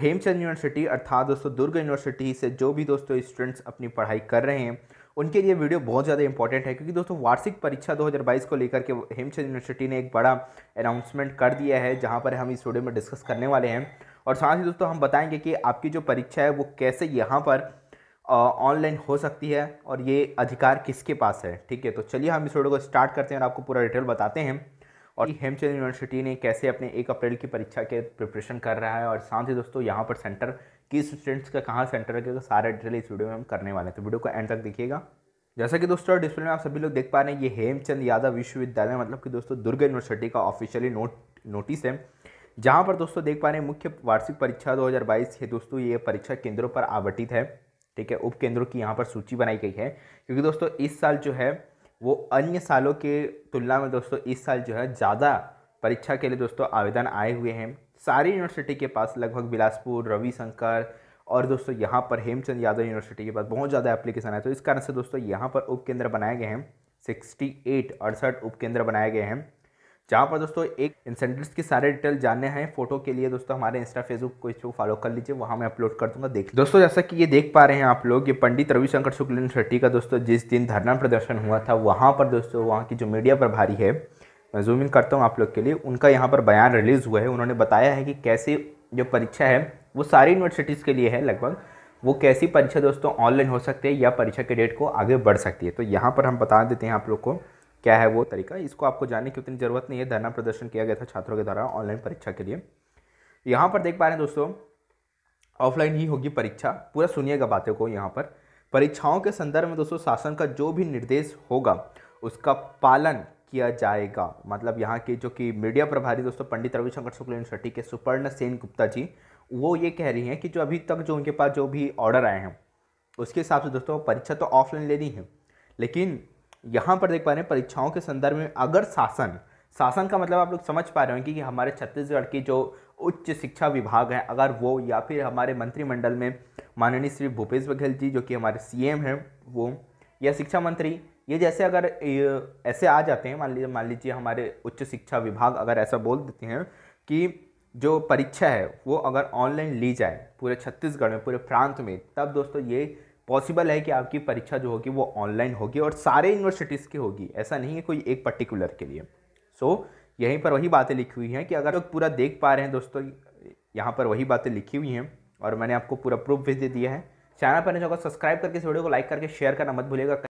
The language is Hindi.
हेमचंद यूनिवर्सिटी अर्थात दोस्तों दुर्ग यूनिवर्सिटी से जो भी दोस्तों स्टूडेंट्स अपनी पढ़ाई कर रहे हैं उनके लिए वीडियो बहुत ज़्यादा इंपॉर्टेंट है क्योंकि दोस्तों वार्षिक परीक्षा 2022 को लेकर के हेमचंद यूनिवर्सिटी ने एक बड़ा अनाउंसमेंट कर दिया है जहां पर हम इस वीडियो में डिस्कस करने वाले हैं और साथ ही दोस्तों हम बताएंगे कि आपकी जो परीक्षा है वो कैसे यहाँ पर ऑनलाइन हो सकती है और ये अधिकार किसके पास है ठीक है तो चलिए हम इस वीडियो को स्टार्ट करते हैं और आपको पूरा डिटेल बताते हैं और हेमचंद यूनिवर्सिटी ने कैसे अपने एक अप्रैल की परीक्षा के प्रिपरेशन कर रहा है और साथ ही दोस्तों यहाँ पर सेंटर किस स्टूडेंट्स का कहाँ सेंटर है सारा डिटेल इस वीडियो में हम करने वाले हैं तो वीडियो को एंड तक देखिएगा जैसा कि दोस्तों डिस्प्ले में आप सभी लोग देख पा रहे हैं ये हेमचंद यादव विश्वविद्यालय मतलब कि दोस्तों दुर्ग यूनिवर्सिटी का ऑफिशियली नोट नोटिस है जहाँ पर दोस्तों देख पा रहे हैं मुख्य वार्षिक परीक्षा 2022 है दोस्तों ये परीक्षा केंद्रों पर आवटित है ठीक है उप केंद्रों की यहाँ पर सूची बनाई गई है क्योंकि दोस्तों इस साल जो है वो अन्य सालों के तुलना में दोस्तों इस साल जो है ज़्यादा परीक्षा के लिए दोस्तों आवेदन आए हुए हैं सारी यूनिवर्सिटी के पास लगभग बिलासपुर रविशंकर और दोस्तों यहाँ पर हेमचंद यादव यूनिवर्सिटी के पास बहुत ज़्यादा एप्लीकेशन है तो इस कारण से दोस्तों यहाँ पर उपकेंद्र बनाए गए हैं सिक्सटी एट अड़सठ उपकेंद्र बनाए गए हैं जहाँ पर दोस्तों एक इंसेंटिव्स की सारे डिटेल जानने हैं फोटो के लिए दोस्तों हमारे इंस्टा फेसबुक को इसको फॉलो कर लीजिए वहाँ मैं अपलोड कर दूंगा देख दोस्तों जैसा कि ये देख पा रहे हैं आप लोग ये पंडित रविशंकर शुक्ल यूनिवर्सिटी का दोस्तों जिस दिन धरना प्रदर्शन हुआ था वहाँ पर दोस्तों वहाँ की जो मीडिया प्रभारी है मैं जूम इन करता हूँ आप लोग के लिए उनका यहाँ पर बयान रिलीज़ हुआ है उन्होंने बताया है कि कैसे जो परीक्षा है वो सारी यूनिवर्सिटीज़ के लिए है लगभग वो कैसी परीक्षा दोस्तों ऑनलाइन हो सकती है या परीक्षा के डेट को आगे बढ़ सकती है तो यहाँ पर हम बता देते हैं आप लोग को क्या है वो तरीका इसको आपको जानने की उतनी ज़रूरत नहीं है धरना प्रदर्शन किया गया था छात्रों के द्वारा ऑनलाइन परीक्षा के लिए यहाँ पर देख पा रहे हैं दोस्तों ऑफलाइन ही होगी परीक्षा पूरा सुनिएगा बातों को यहाँ पर परीक्षाओं के संदर्भ में दोस्तों शासन का जो भी निर्देश होगा उसका पालन किया जाएगा मतलब यहाँ के जो कि मीडिया प्रभारी दोस्तों पंडित रविशंकर शुक्ल यूनिवर्सिटी के सुपर्ण सेन गुप्ता जी वो ये कह रही हैं कि जो अभी तक जो उनके पास जो भी ऑर्डर आए हैं उसके हिसाब से दोस्तों परीक्षा तो ऑफलाइन लेनी है लेकिन यहाँ पर देख पा रहे हैं परीक्षाओं के संदर्भ में अगर शासन शासन का मतलब आप लोग समझ पा रहे होंगे कि हमारे छत्तीसगढ़ की जो उच्च शिक्षा विभाग है अगर वो या फिर हमारे मंत्रिमंडल में माननीय श्री भूपेश बघेल जी जो कि हमारे सीएम हैं वो या शिक्षा मंत्री ये जैसे अगर ऐसे आ जाते हैं मान लीजिए मान लीजिए हमारे उच्च शिक्षा विभाग अगर ऐसा बोल देते हैं कि जो परीक्षा है वो अगर ऑनलाइन ली जाए पूरे छत्तीसगढ़ में पूरे प्रांत में तब दोस्तों ये पॉसिबल है कि आपकी परीक्षा जो होगी वो ऑनलाइन होगी और सारे यूनिवर्सिटीज़ की होगी ऐसा नहीं है कोई एक पर्टिकुलर के लिए सो so, यहीं पर वही बातें लिखी हुई हैं कि अगर लोग पूरा देख पा रहे हैं दोस्तों यहाँ पर वही बातें लिखी हुई हैं और मैंने आपको पूरा प्रूफ भी दे दिया है चैनल पर नहीं होगा सब्सक्राइब तो करके इस वीडियो को लाइक करके शेयर करना मत भूलेगा